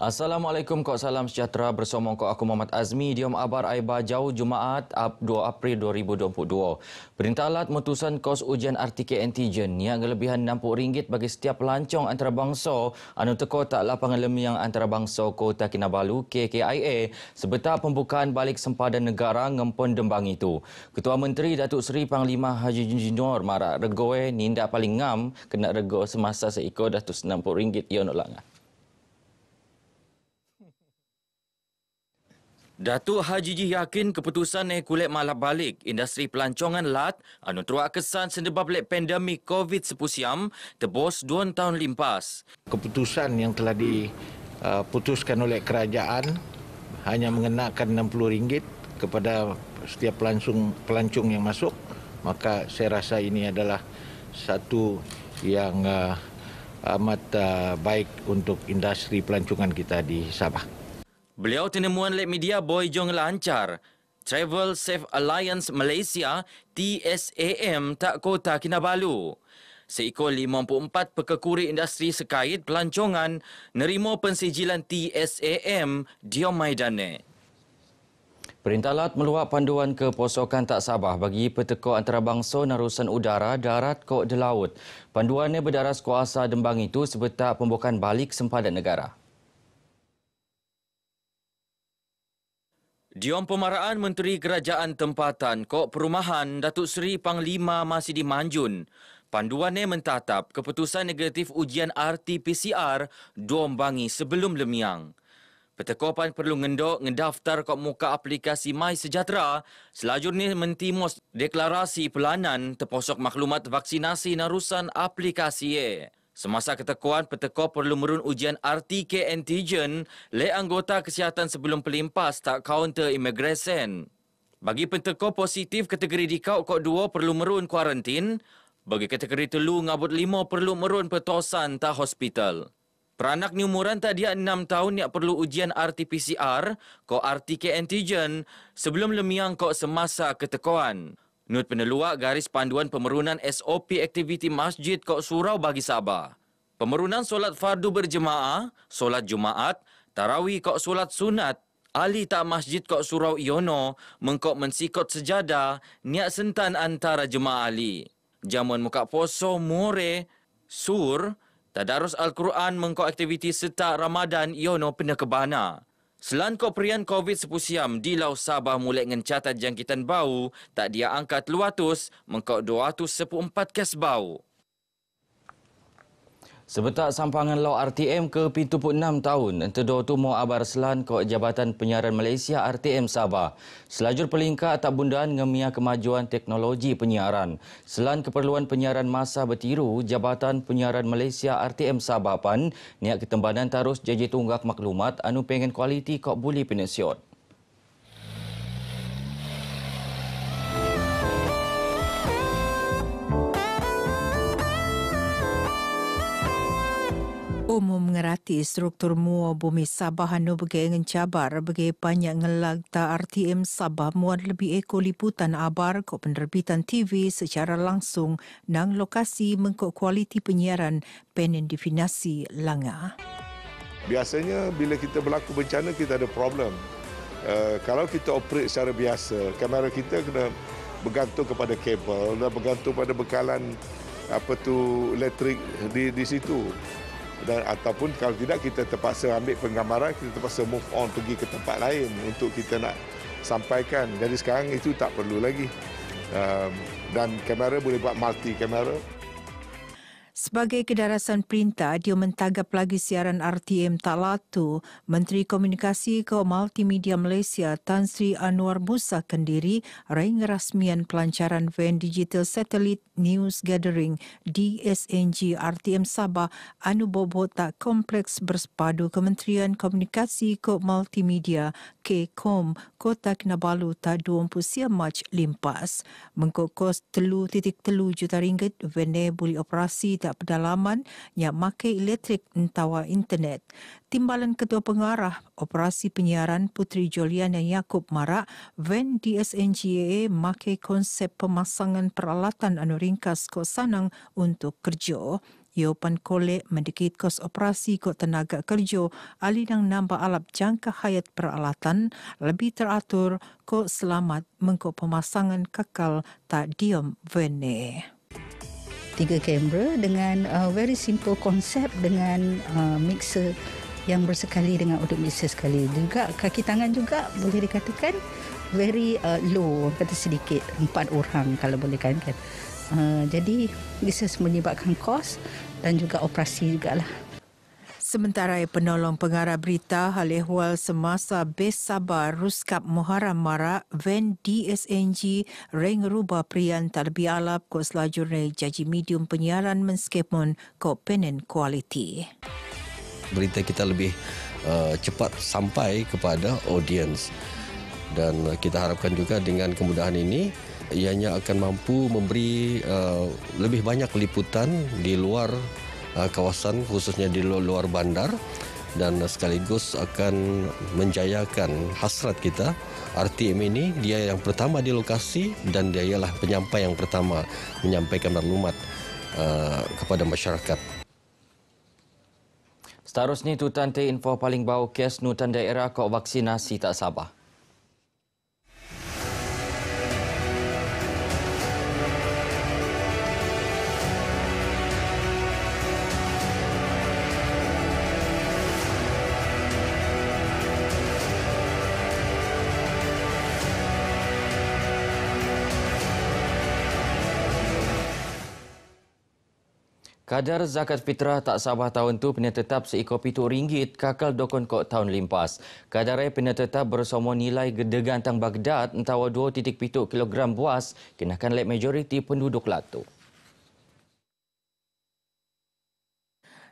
Assalamualaikum, kau Salam Sejahtera bersama kau Aku Muhammad Azmi di Om Abar Aiba Jauh Jumaat 2 April 2022. Perintah alat mutusan kos ujian RTK antigen yang kelebihan RM60 bagi setiap lancong antarabangsa anu teko tak lapangan lemi yang antarabangsa Kota Kinabalu KKIA sebetar pembukaan balik sempadan negara ngempun dembang itu. Ketua Menteri Datuk Seri Panglima Haji Junjunor Marak Regoe nindak paling ngam kena rego semasa seikut rm 60 ia nak Datuk Haji Ji yakin keputusan naik kulit malah balik industri pelancongan lat anu teruak kesan sendebab lek pandemik COVID sepusiam tebos dua tahun limpas. Keputusan yang telah diputuskan oleh kerajaan hanya mengenakan RM60 kepada setiap pelancong, pelancong yang masuk maka saya rasa ini adalah satu yang ah, amat ah, baik untuk industri pelancongan kita di Sabah. Beliau tenemuan lek media Boy Jong lancar. Travel Safe Alliance Malaysia TSAM tak kota Kinabalu. Seikol 54 pekekuri industri sekait pelancongan nerimo pensijilan TSAM di Maidane. Perintah Laut meluap panduan ke posokan tak sabah bagi petekuk antarabangsa narusan udara darat kok de laut. Panduannya berdaras kuasa dembang itu sebetak pembukaan balik sempadan negara. Diom pemaraan Menteri Kerajaan Tempatan Kok Perumahan Datuk Seri Panglima masih dimanjun. Panduannya mentatap keputusan negatif ujian RT-PCR Duom sebelum Lemiang. Petekopan perlu ngendok ngedaftar kok muka aplikasi My Sejahtera selajur ni mentimos deklarasi pelanan terposok maklumat vaksinasi narusan aplikasi ye. Semasa ketekuan, petekor perlu merun ujian RTK antigen le anggota kesihatan sebelum pelimpas tak kaunter imigresen. Bagi petekor positif kategori dikau kod 2 perlu merun kuarantin. Bagi kategori telu ngabut 5 perlu merun petosan tak hospital. Peranak ni umuran tak dia 6 tahun yang perlu ujian RT-PCR ko RTK antigen sebelum lemiang ko semasa ketekuan. Nut peneluak garis panduan pemerunan SOP aktiviti masjid ko surau bagi Sabah. Pemerunan solat fardu berjemaah, solat Jumaat, tarawih kok solat sunat, ahli tak masjid kok surau iono, mengkok mensikot sejada, niat sentan antara jemaah ahli. Jamuan muka poso, muore, sur, tadarus Al-Quran mengkok aktiviti serta Ramadan iono penekebana. Selain kok perian COVID-19 sepusiam di Laos Sabah mulai mencatat jangkitan bau, tak dia angkat luatus, mengkok 204 kes bau. Sebetak sampangan law RTM ke pintu put enam tahun, terdor tu mau Abar Selan ke Jabatan Penyiaran Malaysia RTM Sabah. Selajur pelingkat atap bundaan ngemia kemajuan teknologi penyiaran. Selan keperluan penyiaran masa bertiru, Jabatan Penyiaran Malaysia RTM Sabah pan, niat ketembanan tarus jajit tunggak maklumat anu pengen kualiti kok boleh penasiot. umum ngerati struktur mua bumi Sabah anu bagi ingin cabar bagi banyak ngelag ta RTM Sabah muat lebih eko liputan abar ko penerbitan TV secara langsung nang lokasi mengkok kualiti penyiaran penin langa. Biasanya bila kita berlaku bencana kita ada problem. Uh, kalau kita operate secara biasa, kamera kita kena bergantung kepada kabel dan bergantung pada bekalan apa tu elektrik di di situ dan ataupun kalau tidak kita terpaksa ambil penggambaran kita terpaksa move on pergi ke tempat lain untuk kita nak sampaikan jadi sekarang itu tak perlu lagi um, dan kamera boleh buat multi kamera Sebagai kedarasan perintah, dia mentanggap lagi siaran RTM Talatu, Menteri Komunikasi ke Multimedia Malaysia Tan Sri Anwar Musa Kendiri raih ngerasmian pelancaran Van Digital Satellite News Gathering DSNG RTM Sabah Anubobota Kompleks Bersepadu Kementerian Komunikasi ke Multimedia KKOM Kota Kinabalu ta 20 siang Mac limpas. titik telu juta ringgit, Van boleh operasi tak tingkat pedalaman yang memakai elektrik entawa internet. Timbalan Ketua Pengarah Operasi Penyiaran Putri Julian dan Yaakob Marak, Van DSNGAA memakai konsep pemasangan peralatan anu ringkas kos sanang untuk kerja. Yopan Kolek mendekit kos operasi kot tenaga kerja alih dan nambah alap jangka hayat peralatan lebih teratur kot selamat mengkot pemasangan kekal tak diom venee tiga kamera dengan uh, very simple konsep dengan uh, mixer yang bersekali dengan audio mixer sekali juga kaki tangan juga boleh dikatakan very uh, low kata sedikit empat orang kalau boleh kan uh, jadi this is menyebabkan kos dan juga operasi juga lah. Sementara penolong pengarah berita hal ehwal semasa Bes Sabar Ruskap Muharram Mara Van DSNG Reng Ruba Prian Talbi Alap Kuk Selajur Jaji Medium Penyiaran Menskepon Kuk Penen quality Berita kita lebih uh, cepat sampai kepada audience dan uh, kita harapkan juga dengan kemudahan ini ianya akan mampu memberi uh, lebih banyak liputan di luar Uh, kawasan khususnya di luar bandar dan sekaligus akan menjayakan hasrat kita RTM ini dia yang pertama di lokasi dan dia ialah penyampai yang pertama menyampaikan maklumat uh, kepada masyarakat. Seterusnya itu tante info paling bau kes nutan daerah kok vaksinasi tak sabar. Kadar zakat fitrah tak Sabah tahun tu pernah tetap seekor pitu ringgit kakal dokon kok tahun limpas. Kadar pernah tetap bersama nilai gedegan tang Baghdad entawa 2.7 kilogram buas kenakan lek majoriti penduduk latu.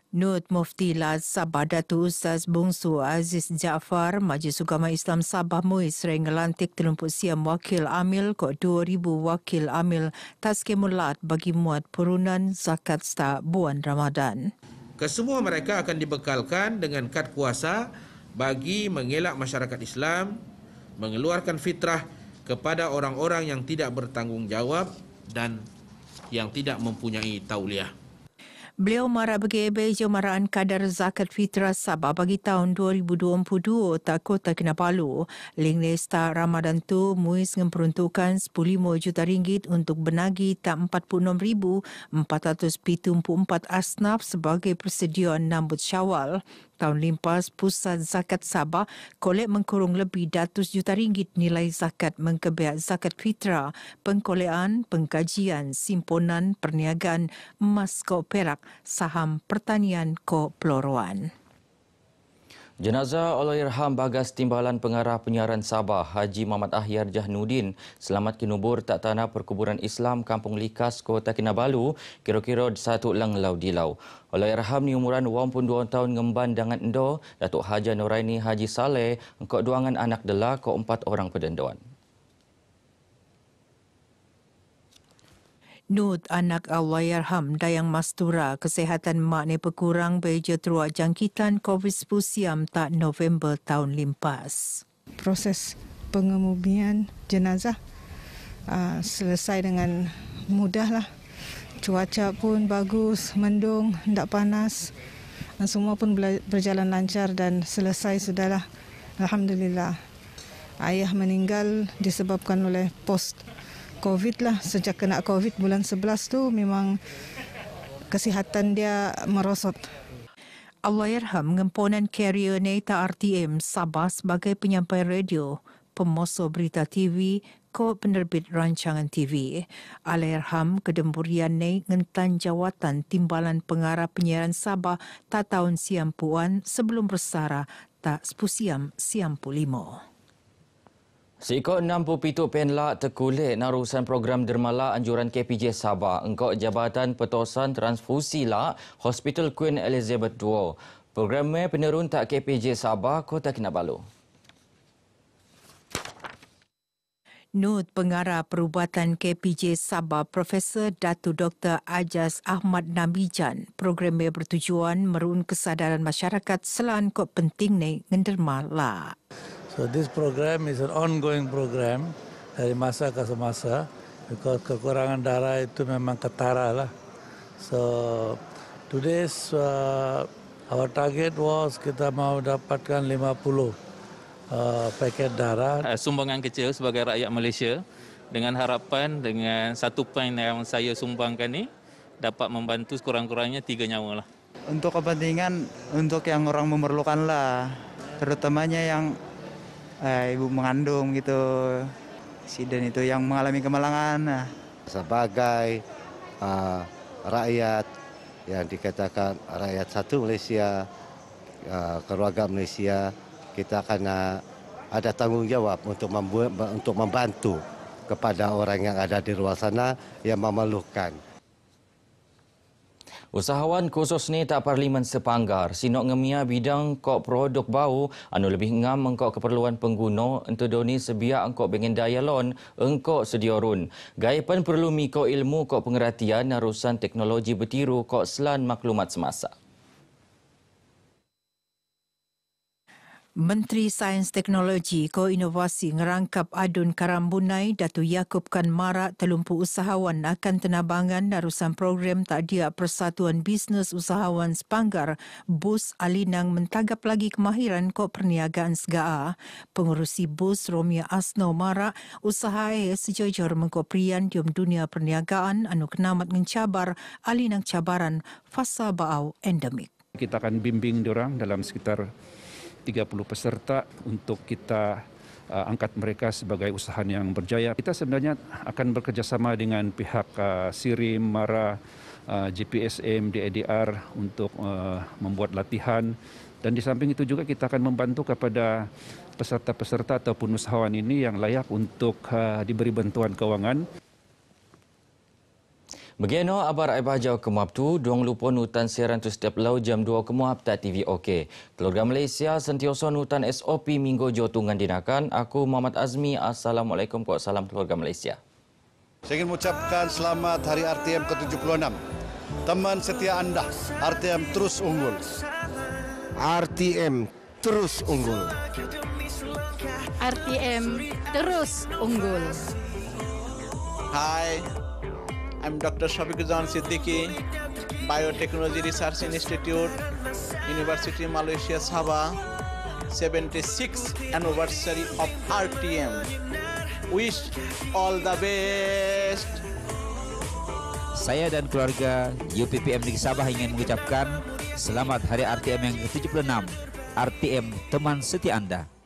Nut Mufti Laz Sabah Datu Ustaz Bungsu Aziz Jaafar Majlis Ugama Islam Sabah mui Reng Lantik Terlumpuk Siam Wakil Amil Kok 2000 Wakil Amil Taskimulat bagi muat perunan Zakat Setak Buan Ramadan. Kesemua mereka akan dibekalkan dengan kad kuasa bagi mengelak masyarakat Islam mengeluarkan fitrah kepada orang-orang yang tidak bertanggungjawab dan yang tidak mempunyai tauliah. Beliau marah bagi jemaraan kadar zakat fitrah Sabah bagi tahun 2022 tak kota Kinabalu. Ling Lesta Ramadan tu muis memperuntukkan 15 juta ringgit untuk benagi tak 46,400 pitu 46,474 asnaf sebagai persediaan nambut syawal. Tahun limpas, Pusat Zakat Sabah kolek mengkurung lebih 100 juta ringgit nilai zakat mengkebiak zakat fitrah, pengkolean, pengkajian, simponan, perniagaan, emas ko perak, saham pertanian ko peloruan. Jenazah Allahyarham Bagas Timbalan Pengarah Penyiaran Sabah Haji Muhammad Ahyar Jahnudin selamat kinubur tak tanah perkuburan Islam Kampung Likas Kota Kinabalu kira-kira satu lang lau dilau. Allahyarham ni umuran wang tahun ngemban dengan endo Datuk Haji Noraini Haji Saleh engkau duangan anak dela ko empat orang pedendoan. Nud anak Allah Yarham Dayang Mastura, kesehatan mak ni berkurang beja teruak jangkitan COVID-19 siam tak November tahun limpas. Proses pengemubian jenazah uh, selesai dengan mudah lah. Cuaca pun bagus, mendung, tak panas. Dan semua pun berjalan lancar dan selesai sudah lah Alhamdulillah. Ayah meninggal disebabkan oleh post COVID lah. Sejak kena COVID bulan 11 tu memang kesihatan dia merosot. Allahyarham ngemponan karier Neta RTM Sabah sebagai penyampai radio, pemoso berita TV, ko penerbit rancangan TV. Alayarham kedemburian ne ngentan jawatan timbalan pengarah penyiaran Sabah ta tahun siam sebelum bersara tak sepusiam siam pulimo. Seekor 60 pitu penla tekule narusan program dermala anjuran KPJ Sabah engkau Jabatan petosan Transfusi Lak Hospital Queen Elizabeth II. programnya penerun tak KPJ Sabah Kota Kinabalu. Nut Pengarah Perubatan KPJ Sabah Profesor Datu Dr. Ajaz Ahmad Nabijan programnya bertujuan merun kesadaran masyarakat selain selangkut penting ni ngendermala. So this program is an ongoing program dari masa ke semasa because kekurangan darah itu memang ketara lah. So today's uh, our target was kita mau dapatkan 50 uh, paket darah. Uh, sumbangan kecil sebagai rakyat Malaysia dengan harapan dengan satu pen yang saya sumbangkan ini dapat membantu sekurang-kurangnya tiga nyawa lah. Untuk kepentingan untuk yang orang memerlukan lah terutamanya yang eh, ibu mengandung gitu presiden itu yang mengalami kemalangan nah. sebagai uh, rakyat yang dikatakan rakyat satu Malaysia uh, keluarga Malaysia kita akan eh, ada tanggung jawab untuk membuat untuk membantu kepada orang yang ada di luar sana yang memerlukan Usahawan khusus ni tak parlimen sepanggar. Sinok ngemia bidang kok produk bau anu lebih ngam mengkok keperluan pengguna untuk doni sebia engkau pengen daya lon engkau sediorun. Gaipan perlu miko ilmu kok pengeratian narusan teknologi betiru kok selan maklumat semasa. Menteri Sains Teknologi Ko Inovasi Ngerangkap Adun Karambunai Datu Yakub Kan Marak Telumpu Usahawan Akan Tenabangan Narusan Program Takdia Persatuan Bisnes Usahawan Sepanggar Bus Alinang Mentagap Lagi Kemahiran Ko Perniagaan Segaa Pengurusi Bus Romia Asno Marak Usaha Sejujur Mengko Prian Dium Dunia Perniagaan Anu Kenamat Mencabar Alinang Cabaran Fasa Baau Endemik kita akan bimbing diorang dalam sekitar 30 peserta untuk kita eh, angkat mereka sebagai usaha yang berjaya. Kita sebenarnya akan bekerjasama dengan pihak uh, Sirim, Mara, uh, eh, GPSM, DEDR untuk membuat latihan. Dan di samping itu juga kita akan membantu kepada peserta-peserta ataupun usahawan ini yang layak untuk diberi bantuan keuangan. Begino Abar Aibah Jau Kemaptu, Duang Lupo Nutan Siaran Tu Setiap Lau Jam 2 Kemuap Tak TV OK. Keluarga Malaysia Sentioso Nutan SOP Minggu Jotungan Dinakan. Aku Muhammad Azmi, Assalamualaikum Kuat Salam Keluarga Malaysia. Saya ingin mengucapkan selamat Hari RTM ke-76. Teman setia anda, RTM terus unggul. RTM terus unggul. RTM terus unggul. Hai, আমি doctor Shafiquzzaman Siddiqui biotechnology research institute university Malaysia Sabah seventy six anniversary of R T M wish all the best Saya dan keluarga UPPM Negeri Sabah ingin mengucapkan selamat Hari RTM yang ke-76. RTM, teman setia Anda.